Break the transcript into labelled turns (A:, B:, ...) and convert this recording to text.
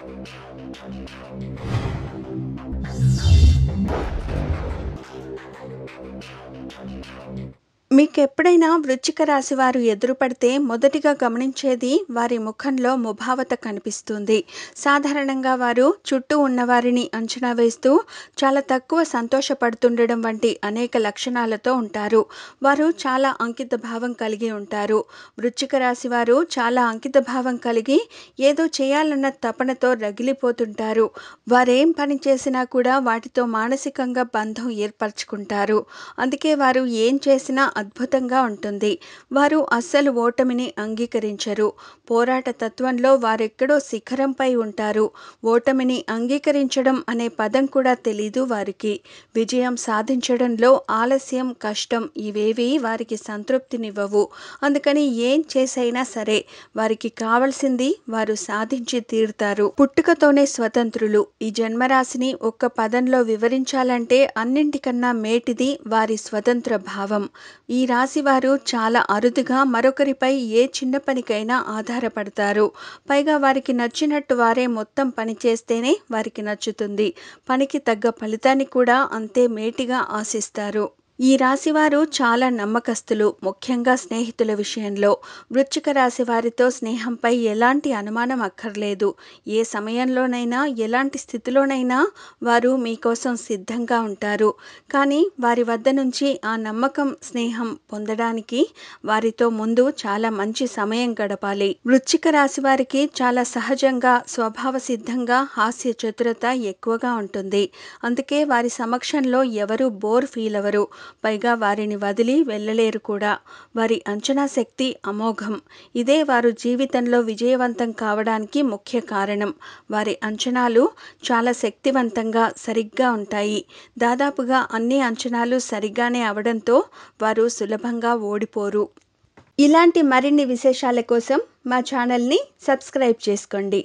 A: I'm sorry. మీకు ఎప్పుడైనా వృచ్చిక రాశి వారు ఎదురుపడితే మొదటిగా గమనించేది వారి ముఖంలో ముభావత కనిపిస్తుంది సాధారణంగా వారు చుట్టూ ఉన్నవారిని అంచనా వేస్తూ చాలా తక్కువ సంతోషపడుతుండడం వంటి అనేక లక్షణాలతో ఉంటారు వారు చాలా అంకిత భావం కలిగి ఉంటారు వృచ్చిక రాశి వారు చాలా అంకిత భావం కలిగి ఏదో చేయాలన్న తపనతో రగిలిపోతుంటారు వారేం పని చేసినా కూడా వాటితో మానసికంగా బంధం ఏర్పరచుకుంటారు అందుకే వారు ఏం చేసినా అద్భుతంగా ఉంటుంది వారు అస్సలు ఓటమిని అంగీకరించరు పోరాట తత్వంలో వారెక్కడో శిఖరంపై ఉంటారు ఓటమిని అంగీకరించడం అనే పదం కూడా తెలీదు వారికి విజయం సాధించడంలో ఆలస్యం కష్టం ఇవేవి వారికి సంతృప్తినివ్వవు అందుకని ఏం చేసైనా సరే వారికి కావలసింది వారు సాధించి తీరుతారు పుట్టుకతోనే స్వతంత్రులు ఈ జన్మరాశిని ఒక్క పదంలో వివరించాలంటే అన్నింటికన్నా మేటిది వారి స్వతంత్ర భావం ఈ రాశివారు చాలా అరుదుగా మరొకరిపై ఏ చిన్న పనికైనా ఆధారపడతారు పైగా వారికి నచ్చినట్టు వారే మొత్తం పని చేస్తేనే వారికి నచ్చుతుంది పనికి తగ్గ ఫలితాన్ని కూడా అంతే మేటిగా ఆశిస్తారు ఈ రాశివారు చాలా నమ్మకస్తులు ముఖ్యంగా స్నేహితుల విషయంలో వృచ్చిక రాశి వారితో స్నేహంపై ఎలాంటి అనుమానం అక్కర్లేదు ఏ సమయంలోనైనా ఎలాంటి స్థితిలోనైనా వారు మీకోసం సిద్ధంగా ఉంటారు కానీ వారి వద్ద నుంచి ఆ నమ్మకం స్నేహం పొందడానికి వారితో ముందు చాలా మంచి సమయం గడపాలి వృచ్చిక రాశి వారికి చాలా సహజంగా స్వభావ సిద్ధంగా హాస్య చతురత ఎక్కువగా ఉంటుంది అందుకే వారి సమక్షంలో ఎవరు బోర్ ఫీల్ అవరు పైగా వారిని వదిలి వెళ్ళలేరు కూడా వారి అంచనా శక్తి అమోఘం ఇదే వారు జీవితంలో విజయవంతం కావడానికి ముఖ్య కారణం వారి అంచనాలు చాలా శక్తివంతంగా సరిగ్గా ఉంటాయి దాదాపుగా అన్ని అంచనాలు సరిగ్గానే అవడంతో వారు సులభంగా ఓడిపోరు ఇలాంటి మరిన్ని విశేషాల కోసం మా ఛానల్ని సబ్స్క్రైబ్ చేసుకోండి